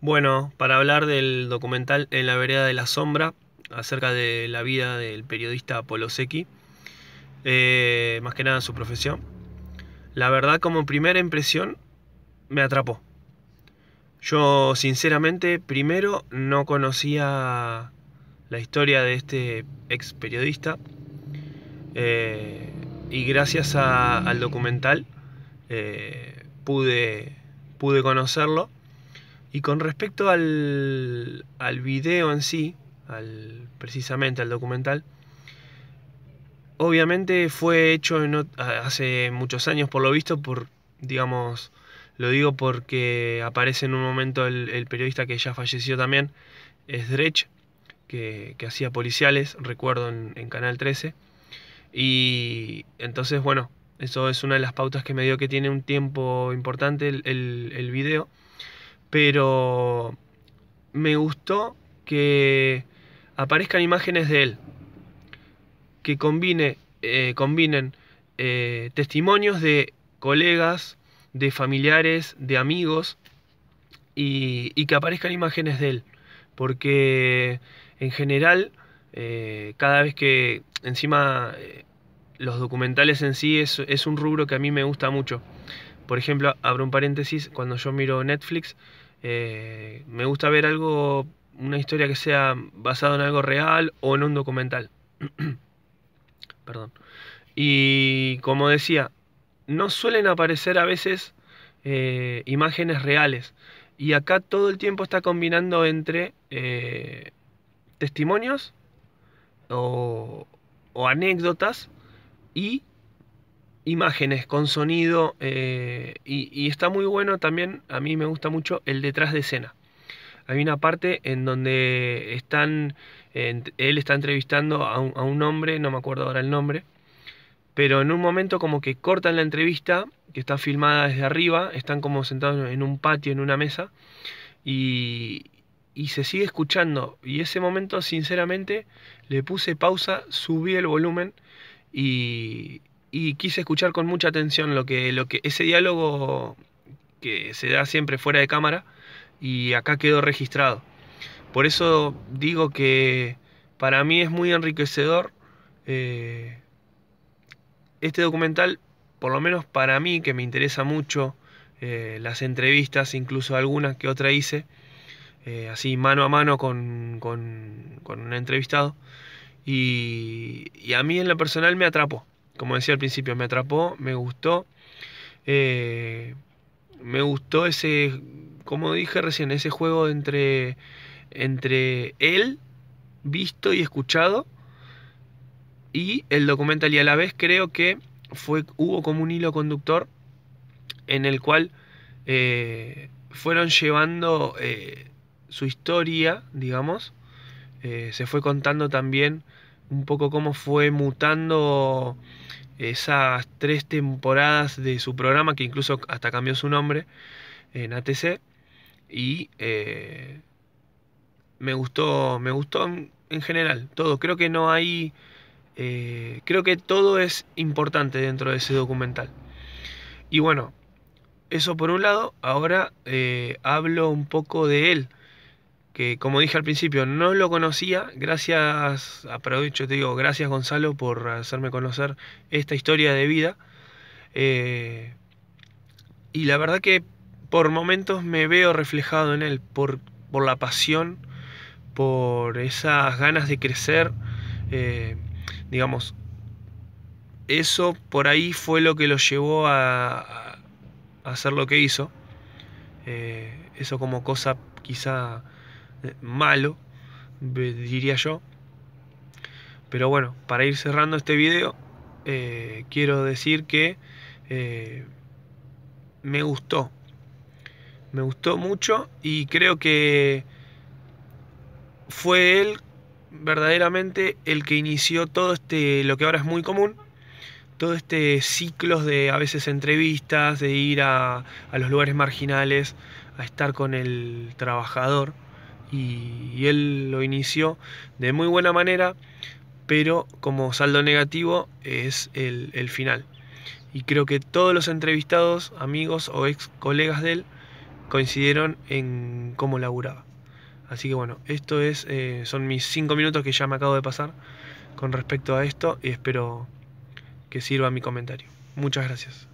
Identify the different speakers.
Speaker 1: Bueno, para hablar del documental En la vereda de la sombra, acerca de la vida del periodista Polosecki, eh, más que nada su profesión, la verdad como primera impresión me atrapó. Yo sinceramente primero no conocía la historia de este ex periodista eh, y gracias al documental eh, pude, pude conocerlo y con respecto al, al video en sí, al, precisamente al documental, obviamente fue hecho hace muchos años por lo visto, por, digamos, lo digo porque aparece en un momento el, periodista que ya falleció también, es que, hacía policiales, recuerdo, en, Canal 13. Y entonces, bueno, eso es una de las pautas que me dio que tiene un tiempo importante el, el video pero me gustó que aparezcan imágenes de él, que combine, eh, combinen eh, testimonios de colegas, de familiares, de amigos, y, que aparezcan imágenes de él, porque en general, eh, cada vez que encima los documentales en sí es, es, un rubro que a mí me gusta mucho. Por ejemplo, abro un paréntesis, cuando yo miro Netflix, eh, me gusta ver algo, una historia que sea basada en algo real o en un documental. Perdón. Y como decía, no suelen aparecer a veces eh, imágenes reales. Y acá todo el tiempo está combinando entre eh, testimonios o, o anécdotas y imágenes con sonido eh, y, está muy bueno también, a mí me gusta mucho el detrás de escena. Hay una parte en donde están, él está entrevistando a un, a un hombre, no me acuerdo ahora el nombre, pero en un momento como que cortan la entrevista, que está filmada desde arriba, están como sentados en un patio, en una mesa, y, y se sigue escuchando. Y ese momento, sinceramente, le puse pausa, subí el volumen y, y quise escuchar con mucha atención lo que, lo que ese diálogo que se da siempre fuera de cámara y acá quedó registrado. Por eso digo que para mí es muy enriquecedor eh, este documental, por lo menos para mí, que me interesa mucho eh, las entrevistas, incluso algunas que otra hice, eh, así mano a mano con, un entrevistado. Y, y a mí en lo personal me atrapó como decía al principio, me atrapó, me gustó. Eh, me gustó ese, como dije recién, ese juego entre, entre él, visto y escuchado, y el documental. Y a la vez creo que fue, hubo como un hilo conductor en el cual eh, fueron llevando eh, su historia, digamos. se fue contando también un poco cómo fue mutando esas tres temporadas de su programa, que incluso hasta cambió su nombre en ATC. Y eh, me gustó, me gustó en, general todo. Creo que no hay. Eh, creo que todo es importante dentro de ese documental. Y bueno, eso por un lado. Ahora eh, hablo un poco de él que como dije al principio no lo conocía, gracias, aprovecho, te digo, gracias Gonzalo por hacerme conocer esta historia de vida. Eh, y la verdad que por momentos me veo reflejado en él, por, la pasión, por esas ganas de crecer, eh, digamos, eso por ahí fue lo que lo llevó a, hacer lo que hizo. Eh, eso como cosa quizá eh, malo, diría yo. Pero bueno, para ir cerrando este video, eh, quiero decir que eh, me gustó. Me gustó mucho y creo que fue él verdaderamente el que inició todo este, lo que ahora es muy común, todo este ciclo de a veces entrevistas, de ir a, a los lugares marginales, a estar con el trabajador y, él lo inició de muy buena manera, pero como saldo negativo es el, el final. Y creo que todos los entrevistados, amigos o ex colegas de él, coincidieron en cómo laburaba. Así que bueno, esto es, eh, son mis cinco minutos que ya me acabo de pasar con respecto a esto y espero que sirva mi comentario. Muchas gracias.